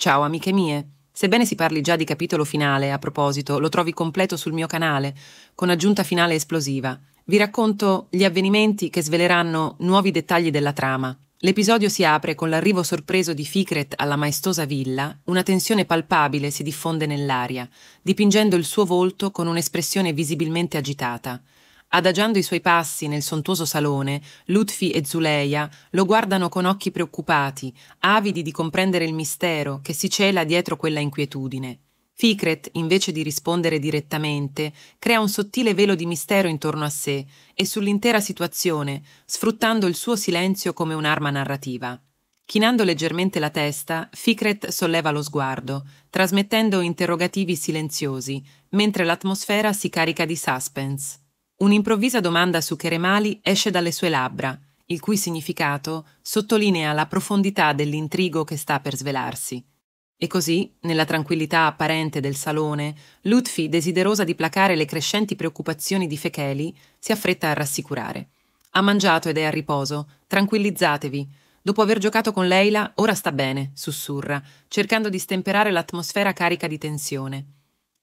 Ciao amiche mie. Sebbene si parli già di capitolo finale, a proposito, lo trovi completo sul mio canale, con aggiunta finale esplosiva. Vi racconto gli avvenimenti che sveleranno nuovi dettagli della trama. L'episodio si apre con l'arrivo sorpreso di Fikret alla maestosa villa, una tensione palpabile si diffonde nell'aria, dipingendo il suo volto con un'espressione visibilmente agitata. Adagiando i suoi passi nel sontuoso salone, Lutfi e Zuleia lo guardano con occhi preoccupati, avidi di comprendere il mistero che si cela dietro quella inquietudine. Fikret, invece di rispondere direttamente, crea un sottile velo di mistero intorno a sé e sull'intera situazione, sfruttando il suo silenzio come un'arma narrativa. Chinando leggermente la testa, Fikret solleva lo sguardo, trasmettendo interrogativi silenziosi, mentre l'atmosfera si carica di suspense. Un'improvvisa domanda su Cheremali esce dalle sue labbra, il cui significato sottolinea la profondità dell'intrigo che sta per svelarsi. E così, nella tranquillità apparente del salone, Lutfi, desiderosa di placare le crescenti preoccupazioni di Fecheli, si affretta a rassicurare. Ha mangiato ed è a riposo, tranquillizzatevi. Dopo aver giocato con Leila, ora sta bene, sussurra, cercando di stemperare l'atmosfera carica di tensione.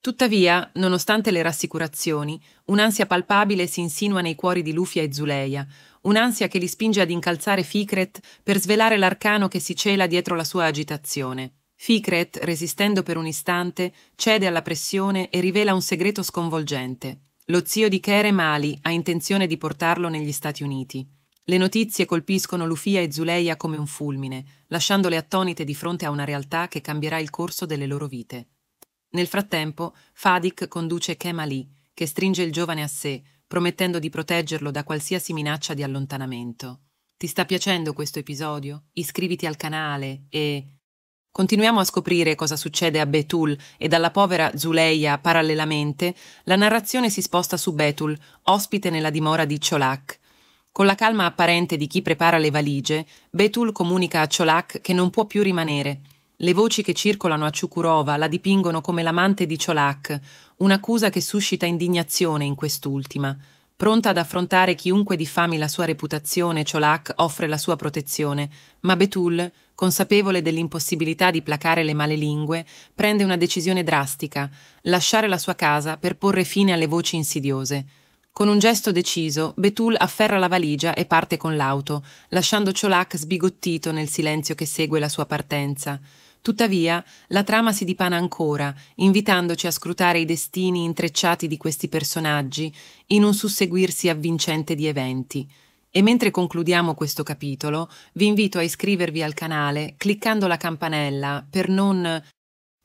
Tuttavia, nonostante le rassicurazioni, un'ansia palpabile si insinua nei cuori di Lufia e Zuleia, un'ansia che li spinge ad incalzare Fikret per svelare l'arcano che si cela dietro la sua agitazione. Fikret, resistendo per un istante, cede alla pressione e rivela un segreto sconvolgente. Lo zio di Kerem Ali ha intenzione di portarlo negli Stati Uniti. Le notizie colpiscono Lufia e Zuleia come un fulmine, lasciandole attonite di fronte a una realtà che cambierà il corso delle loro vite. Nel frattempo, Fadik conduce Kemali, che stringe il giovane a sé, promettendo di proteggerlo da qualsiasi minaccia di allontanamento. Ti sta piacendo questo episodio? Iscriviti al canale e... Continuiamo a scoprire cosa succede a Betul e dalla povera Zuleia parallelamente la narrazione si sposta su Betul, ospite nella dimora di Cholak. Con la calma apparente di chi prepara le valigie, Betul comunica a Cholak che non può più rimanere le voci che circolano a Ciucurova la dipingono come l'amante di Ciolac, un'accusa che suscita indignazione in quest'ultima. Pronta ad affrontare chiunque diffami la sua reputazione, Ciolac offre la sua protezione, ma Betul, consapevole dell'impossibilità di placare le male lingue, prende una decisione drastica, lasciare la sua casa per porre fine alle voci insidiose. Con un gesto deciso, Betul afferra la valigia e parte con l'auto, lasciando Ciolac sbigottito nel silenzio che segue la sua partenza. Tuttavia, la trama si dipana ancora, invitandoci a scrutare i destini intrecciati di questi personaggi in un susseguirsi avvincente di eventi. E mentre concludiamo questo capitolo, vi invito a iscrivervi al canale cliccando la campanella per non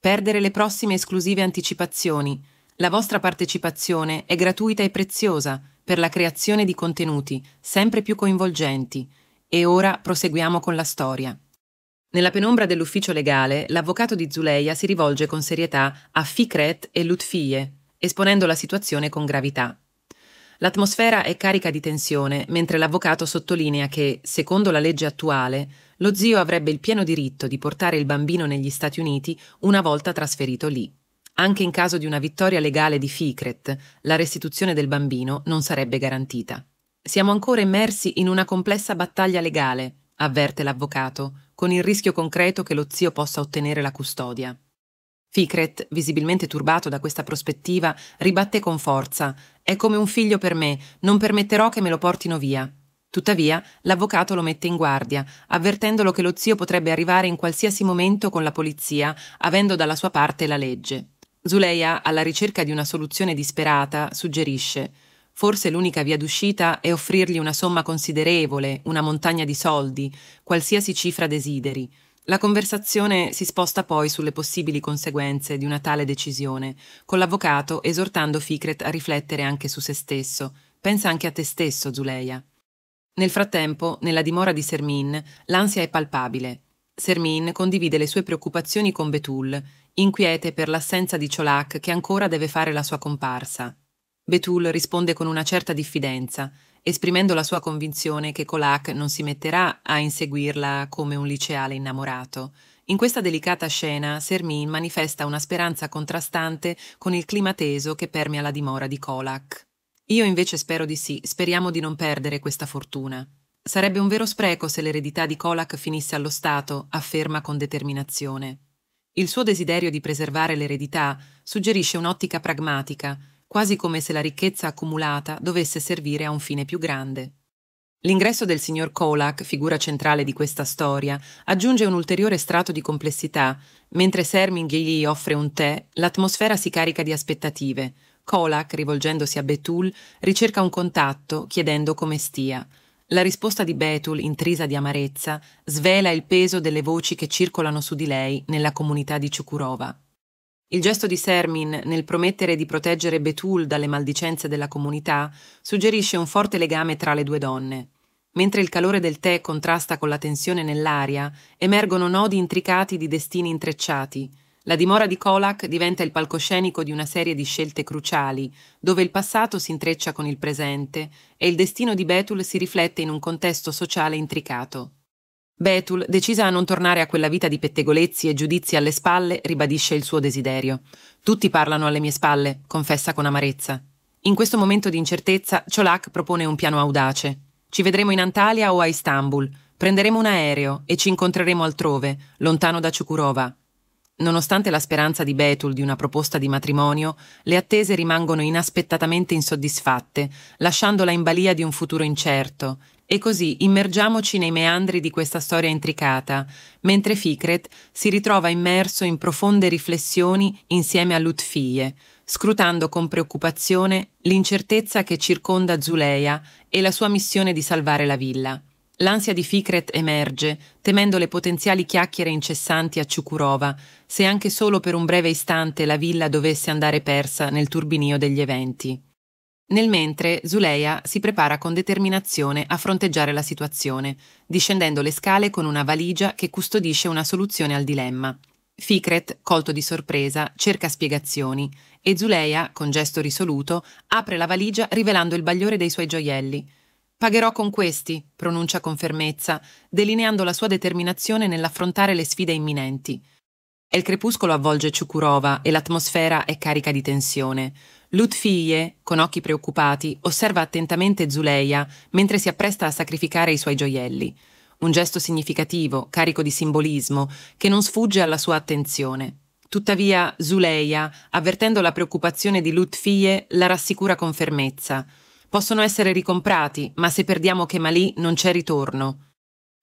perdere le prossime esclusive anticipazioni. La vostra partecipazione è gratuita e preziosa per la creazione di contenuti sempre più coinvolgenti. E ora proseguiamo con la storia. Nella penombra dell'ufficio legale, l'avvocato di Zuleia si rivolge con serietà a Fikret e Lutfie, esponendo la situazione con gravità. L'atmosfera è carica di tensione, mentre l'avvocato sottolinea che, secondo la legge attuale, lo zio avrebbe il pieno diritto di portare il bambino negli Stati Uniti una volta trasferito lì. Anche in caso di una vittoria legale di Ficret, la restituzione del bambino non sarebbe garantita. Siamo ancora immersi in una complessa battaglia legale, avverte l'avvocato, con il rischio concreto che lo zio possa ottenere la custodia. Ficret, visibilmente turbato da questa prospettiva, ribatte con forza: È come un figlio per me, non permetterò che me lo portino via. Tuttavia, l'avvocato lo mette in guardia, avvertendolo che lo zio potrebbe arrivare in qualsiasi momento con la polizia, avendo dalla sua parte la legge. Zuleia, alla ricerca di una soluzione disperata, suggerisce Forse l'unica via d'uscita è offrirgli una somma considerevole, una montagna di soldi, qualsiasi cifra desideri. La conversazione si sposta poi sulle possibili conseguenze di una tale decisione, con l'avvocato esortando Fikret a riflettere anche su se stesso. Pensa anche a te stesso, Zuleia. Nel frattempo, nella dimora di Sermin, l'ansia è palpabile. Sermin condivide le sue preoccupazioni con Betul, inquiete per l'assenza di Cholak che ancora deve fare la sua comparsa. Betul risponde con una certa diffidenza, esprimendo la sua convinzione che Colac non si metterà a inseguirla come un liceale innamorato. In questa delicata scena, Sermin manifesta una speranza contrastante con il clima teso che permea la dimora di Colac. Io invece spero di sì, speriamo di non perdere questa fortuna. Sarebbe un vero spreco se l'eredità di Colac finisse allo Stato, afferma con determinazione. Il suo desiderio di preservare l'eredità suggerisce un'ottica pragmatica, quasi come se la ricchezza accumulata dovesse servire a un fine più grande. L'ingresso del signor Kolak, figura centrale di questa storia, aggiunge un ulteriore strato di complessità. Mentre Serming gli offre un tè, l'atmosfera si carica di aspettative. Kolak, rivolgendosi a Betul, ricerca un contatto, chiedendo come stia. La risposta di Betul, intrisa di amarezza, svela il peso delle voci che circolano su di lei nella comunità di Ciukurova. Il gesto di Sermin nel promettere di proteggere Betul dalle maldicenze della comunità suggerisce un forte legame tra le due donne. Mentre il calore del tè contrasta con la tensione nell'aria, emergono nodi intricati di destini intrecciati. La dimora di Kolak diventa il palcoscenico di una serie di scelte cruciali, dove il passato si intreccia con il presente e il destino di Betul si riflette in un contesto sociale intricato. Betul, decisa a non tornare a quella vita di pettegolezzi e giudizi alle spalle, ribadisce il suo desiderio. Tutti parlano alle mie spalle, confessa con amarezza. In questo momento di incertezza, Cholak propone un piano audace. Ci vedremo in Antalya o a Istanbul, prenderemo un aereo e ci incontreremo altrove, lontano da Ciukurova. Nonostante la speranza di Betul di una proposta di matrimonio, le attese rimangono inaspettatamente insoddisfatte, lasciandola in balia di un futuro incerto e così immergiamoci nei meandri di questa storia intricata, mentre Fikret si ritrova immerso in profonde riflessioni insieme a Lutfie, scrutando con preoccupazione l'incertezza che circonda Zuleia e la sua missione di salvare la villa. L'ansia di Fikret emerge, temendo le potenziali chiacchiere incessanti a Ciukurova, se anche solo per un breve istante la villa dovesse andare persa nel turbinio degli eventi. Nel mentre, Zuleia si prepara con determinazione a fronteggiare la situazione, discendendo le scale con una valigia che custodisce una soluzione al dilemma. Fikret, colto di sorpresa, cerca spiegazioni e Zuleia, con gesto risoluto, apre la valigia rivelando il bagliore dei suoi gioielli. Pagherò con questi, pronuncia con fermezza, delineando la sua determinazione nell'affrontare le sfide imminenti. E il crepuscolo avvolge Ciukurova e l'atmosfera è carica di tensione. Lutfie, con occhi preoccupati, osserva attentamente Zuleia mentre si appresta a sacrificare i suoi gioielli. Un gesto significativo, carico di simbolismo, che non sfugge alla sua attenzione. Tuttavia, Zuleia, avvertendo la preoccupazione di Lutfie, la rassicura con fermezza. Possono essere ricomprati, ma se perdiamo Kemalì non c'è ritorno.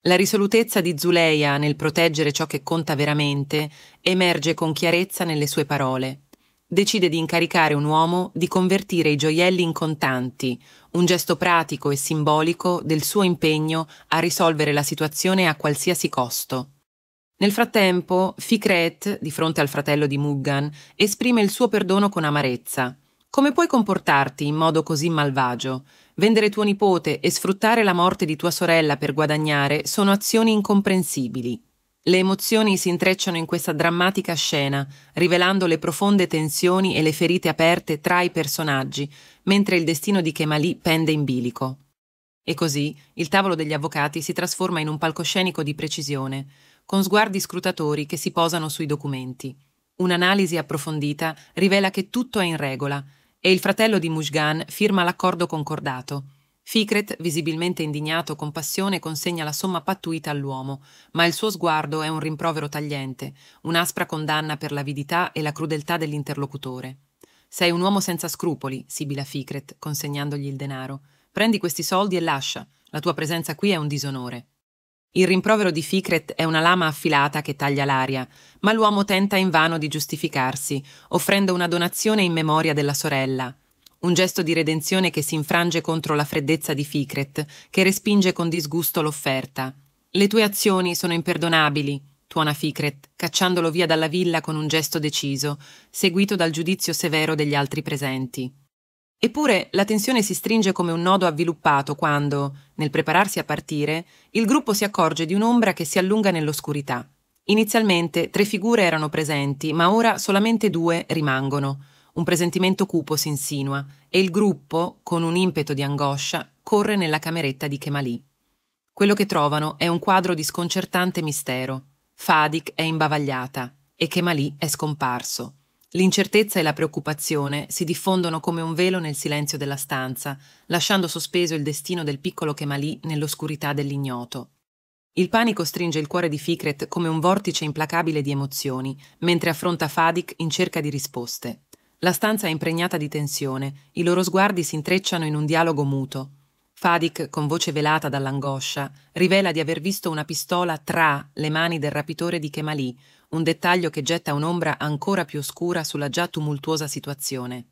La risolutezza di Zuleia nel proteggere ciò che conta veramente emerge con chiarezza nelle sue parole decide di incaricare un uomo di convertire i gioielli in contanti, un gesto pratico e simbolico del suo impegno a risolvere la situazione a qualsiasi costo. Nel frattempo, Fikret, di fronte al fratello di Muggan, esprime il suo perdono con amarezza. Come puoi comportarti in modo così malvagio? Vendere tuo nipote e sfruttare la morte di tua sorella per guadagnare sono azioni incomprensibili. Le emozioni si intrecciano in questa drammatica scena, rivelando le profonde tensioni e le ferite aperte tra i personaggi, mentre il destino di Kemalì pende in bilico. E così il tavolo degli avvocati si trasforma in un palcoscenico di precisione, con sguardi scrutatori che si posano sui documenti. Un'analisi approfondita rivela che tutto è in regola e il fratello di Mushgan firma l'accordo concordato Ficret, visibilmente indignato con passione, consegna la somma pattuita all'uomo, ma il suo sguardo è un rimprovero tagliente, un'aspra condanna per l'avidità e la crudeltà dell'interlocutore. Sei un uomo senza scrupoli, sibila Ficret, consegnandogli il denaro. Prendi questi soldi e lascia. La tua presenza qui è un disonore. Il rimprovero di Ficret è una lama affilata che taglia l'aria, ma l'uomo tenta invano di giustificarsi, offrendo una donazione in memoria della sorella un gesto di redenzione che si infrange contro la freddezza di Ficret, che respinge con disgusto l'offerta. Le tue azioni sono imperdonabili, tuona Ficret, cacciandolo via dalla villa con un gesto deciso, seguito dal giudizio severo degli altri presenti. Eppure la tensione si stringe come un nodo avviluppato quando, nel prepararsi a partire, il gruppo si accorge di un'ombra che si allunga nell'oscurità. Inizialmente tre figure erano presenti, ma ora solamente due rimangono. Un presentimento cupo si insinua e il gruppo, con un impeto di angoscia, corre nella cameretta di Kemalì. Quello che trovano è un quadro di sconcertante mistero. Fadik è imbavagliata e Kemalì è scomparso. L'incertezza e la preoccupazione si diffondono come un velo nel silenzio della stanza, lasciando sospeso il destino del piccolo Kemalì nell'oscurità dell'ignoto. Il panico stringe il cuore di Fikret come un vortice implacabile di emozioni, mentre affronta Fadik in cerca di risposte. La stanza è impregnata di tensione, i loro sguardi si intrecciano in un dialogo muto. Fadik, con voce velata dall'angoscia, rivela di aver visto una pistola tra le mani del rapitore di Kemalì, un dettaglio che getta un'ombra ancora più oscura sulla già tumultuosa situazione.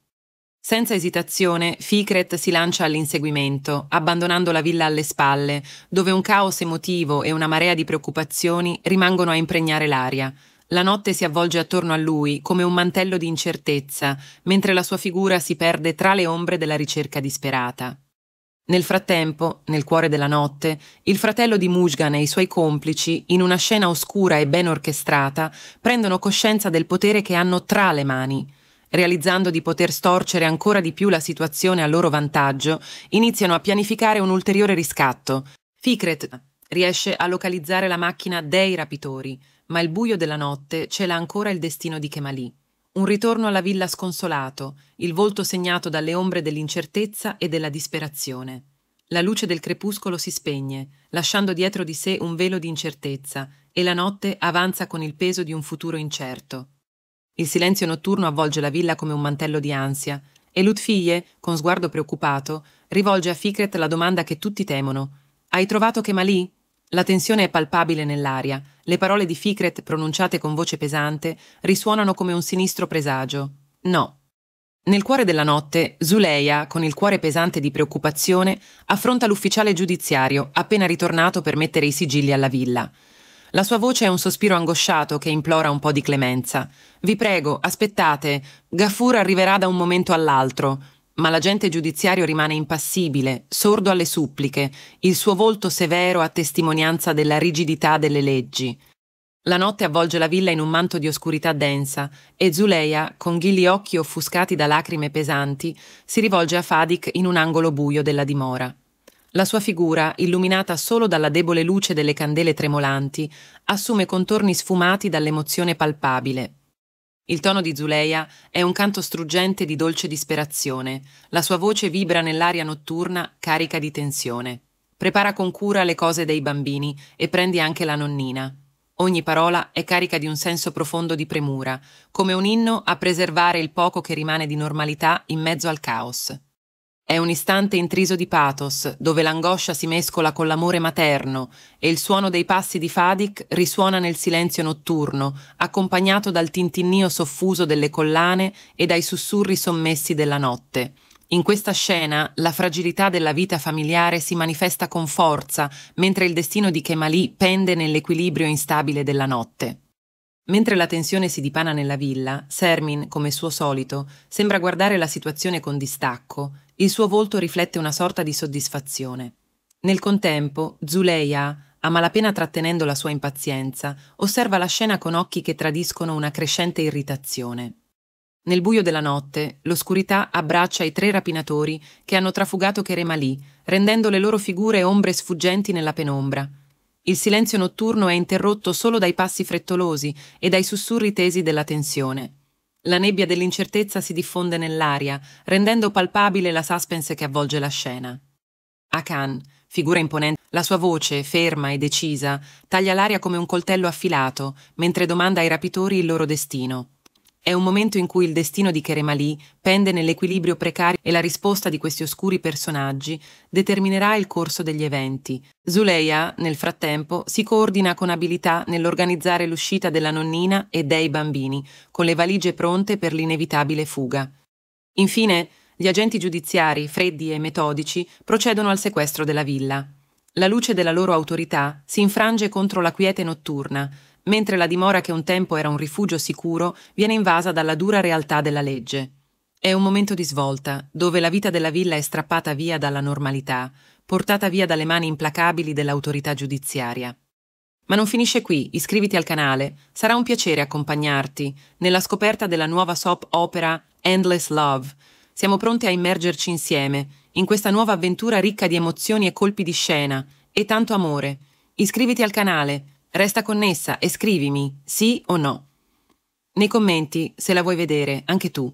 Senza esitazione, Fikret si lancia all'inseguimento, abbandonando la villa alle spalle, dove un caos emotivo e una marea di preoccupazioni rimangono a impregnare l'aria. La notte si avvolge attorno a lui come un mantello di incertezza, mentre la sua figura si perde tra le ombre della ricerca disperata. Nel frattempo, nel cuore della notte, il fratello di Mujgan e i suoi complici, in una scena oscura e ben orchestrata, prendono coscienza del potere che hanno tra le mani. Realizzando di poter storcere ancora di più la situazione a loro vantaggio, iniziano a pianificare un ulteriore riscatto. Fikret riesce a localizzare la macchina dei rapitori, ma il buio della notte cela ancora il destino di Kemalì. Un ritorno alla villa sconsolato, il volto segnato dalle ombre dell'incertezza e della disperazione. La luce del crepuscolo si spegne, lasciando dietro di sé un velo di incertezza, e la notte avanza con il peso di un futuro incerto. Il silenzio notturno avvolge la villa come un mantello di ansia, e Lutfie, con sguardo preoccupato, rivolge a Fikret la domanda che tutti temono: Hai trovato Kemalì? La tensione è palpabile nell'aria, le parole di Fikret, pronunciate con voce pesante risuonano come un sinistro presagio. No. Nel cuore della notte, Zuleia, con il cuore pesante di preoccupazione, affronta l'ufficiale giudiziario, appena ritornato per mettere i sigilli alla villa. La sua voce è un sospiro angosciato che implora un po' di clemenza. Vi prego, aspettate. Gaffur arriverà da un momento all'altro. Ma l'agente giudiziario rimane impassibile, sordo alle suppliche, il suo volto severo a testimonianza della rigidità delle leggi. La notte avvolge la villa in un manto di oscurità densa e Zuleia, con ghigli occhi offuscati da lacrime pesanti, si rivolge a Fadik in un angolo buio della dimora. La sua figura, illuminata solo dalla debole luce delle candele tremolanti, assume contorni sfumati dall'emozione palpabile, il tono di Zuleia è un canto struggente di dolce disperazione, la sua voce vibra nell'aria notturna carica di tensione. Prepara con cura le cose dei bambini e prendi anche la nonnina. Ogni parola è carica di un senso profondo di premura, come un inno a preservare il poco che rimane di normalità in mezzo al caos. È un istante intriso di pathos, dove l'angoscia si mescola con l'amore materno e il suono dei passi di Fadik risuona nel silenzio notturno, accompagnato dal tintinnio soffuso delle collane e dai sussurri sommessi della notte. In questa scena la fragilità della vita familiare si manifesta con forza, mentre il destino di Kemalì pende nell'equilibrio instabile della notte. Mentre la tensione si dipana nella villa, Sermin, come suo solito, sembra guardare la situazione con distacco il suo volto riflette una sorta di soddisfazione. Nel contempo, Zuleia, a malapena trattenendo la sua impazienza, osserva la scena con occhi che tradiscono una crescente irritazione. Nel buio della notte, l'oscurità abbraccia i tre rapinatori che hanno trafugato Keremali, rendendo le loro figure ombre sfuggenti nella penombra. Il silenzio notturno è interrotto solo dai passi frettolosi e dai sussurri tesi della tensione. La nebbia dell'incertezza si diffonde nell'aria, rendendo palpabile la suspense che avvolge la scena. Akan, figura imponente, la sua voce, ferma e decisa, taglia l'aria come un coltello affilato, mentre domanda ai rapitori il loro destino. È un momento in cui il destino di Keremalì pende nell'equilibrio precario e la risposta di questi oscuri personaggi determinerà il corso degli eventi. Zuleia, nel frattempo, si coordina con abilità nell'organizzare l'uscita della nonnina e dei bambini, con le valigie pronte per l'inevitabile fuga. Infine, gli agenti giudiziari, freddi e metodici, procedono al sequestro della villa. La luce della loro autorità si infrange contro la quiete notturna, mentre la dimora che un tempo era un rifugio sicuro viene invasa dalla dura realtà della legge. È un momento di svolta, dove la vita della villa è strappata via dalla normalità, portata via dalle mani implacabili dell'autorità giudiziaria. Ma non finisce qui, iscriviti al canale, sarà un piacere accompagnarti nella scoperta della nuova soap opera Endless Love. Siamo pronti a immergerci insieme in questa nuova avventura ricca di emozioni e colpi di scena e tanto amore. Iscriviti al canale Resta connessa e scrivimi sì o no. Nei commenti, se la vuoi vedere, anche tu.